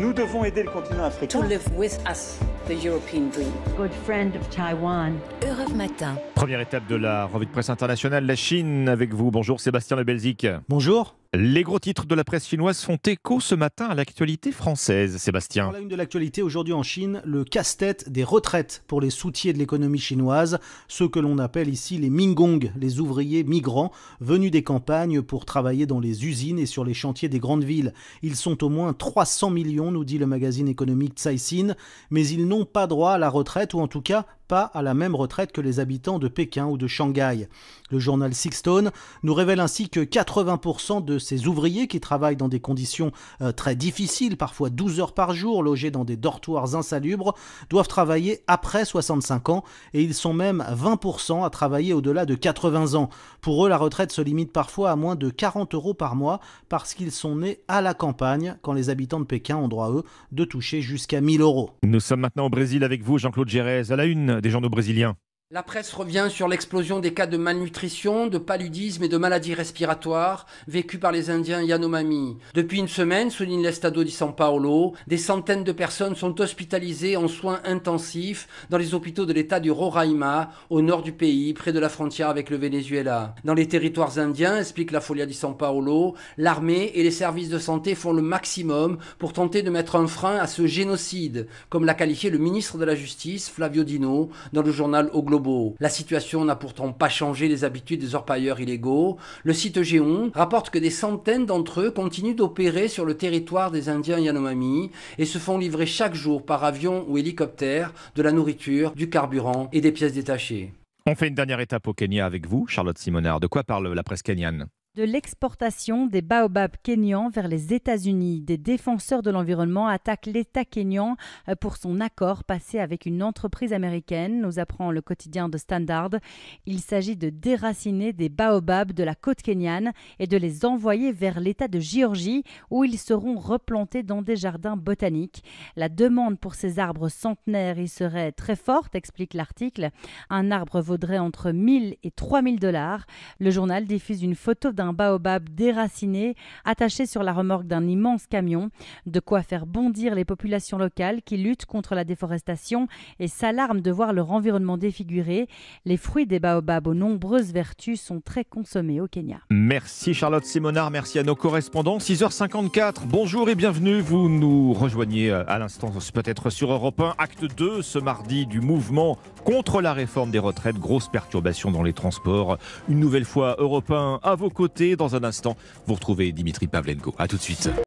Nous devons aider le continent africain. Good Matin. Première étape de la revue de presse internationale, la Chine avec vous. Bonjour Sébastien Le Belzic. Bonjour. Les gros titres de la presse chinoise font écho ce matin à l'actualité française, Sébastien. Voilà une de l'actualité aujourd'hui en Chine, le casse-tête des retraites pour les soutiers de l'économie chinoise, ceux que l'on appelle ici les Mingong, les ouvriers migrants venus des campagnes pour travailler dans les usines et sur les chantiers des grandes villes. Ils sont au moins 300 millions, nous dit le magazine économique Sin, mais ils n'ont pas droit à la retraite ou en tout cas pas à la même retraite que les habitants de Pékin ou de Shanghai. Le journal Sixstone nous révèle ainsi que 80% de ces ouvriers qui travaillent dans des conditions euh, très difficiles, parfois 12 heures par jour, logés dans des dortoirs insalubres, doivent travailler après 65 ans et ils sont même 20% à travailler au-delà de 80 ans. Pour eux, la retraite se limite parfois à moins de 40 euros par mois parce qu'ils sont nés à la campagne quand les habitants de Pékin ont droit, eux, de toucher jusqu'à 1000 euros. Nous sommes maintenant au Brésil avec vous, Jean-Claude Gérez. À la une des gens de brésiliens la presse revient sur l'explosion des cas de malnutrition, de paludisme et de maladies respiratoires vécues par les Indiens Yanomami. Depuis une semaine, souligne l'Estado di San Paolo, des centaines de personnes sont hospitalisées en soins intensifs dans les hôpitaux de l'État du Roraima, au nord du pays, près de la frontière avec le Venezuela. Dans les territoires indiens, explique la Folia di San Paolo, l'armée et les services de santé font le maximum pour tenter de mettre un frein à ce génocide, comme l'a qualifié le ministre de la Justice, Flavio Dino, dans le journal Oglo la situation n'a pourtant pas changé les habitudes des orpailleurs illégaux. Le site Géon rapporte que des centaines d'entre eux continuent d'opérer sur le territoire des Indiens Yanomami et se font livrer chaque jour par avion ou hélicoptère de la nourriture, du carburant et des pièces détachées. On fait une dernière étape au Kenya avec vous, Charlotte Simonard. De quoi parle la presse kenyane de l'exportation des baobabs kényans vers les États-Unis. Des défenseurs de l'environnement attaquent l'État kényan euh, pour son accord passé avec une entreprise américaine, nous apprend le quotidien de Standard. Il s'agit de déraciner des baobabs de la côte kényane et de les envoyer vers l'État de Géorgie où ils seront replantés dans des jardins botaniques. La demande pour ces arbres centenaires y serait très forte, explique l'article. Un arbre vaudrait entre 1000 et 3000 dollars. Le journal diffuse une photo d'un un baobab déraciné attaché sur la remorque d'un immense camion, de quoi faire bondir les populations locales qui luttent contre la déforestation et s'alarment de voir leur environnement défiguré. Les fruits des baobabs aux nombreuses vertus sont très consommés au Kenya. Merci Charlotte Simonard, merci à nos correspondants. 6h54, bonjour et bienvenue. Vous nous rejoignez euh, à l'instant peut-être sur Europe 1, acte 2 ce mardi du mouvement contre la réforme des retraites, grosse perturbation dans les transports. Une nouvelle fois, Europe 1 à vos côtés dans un instant, vous retrouvez Dimitri Pavlenko. À tout de suite.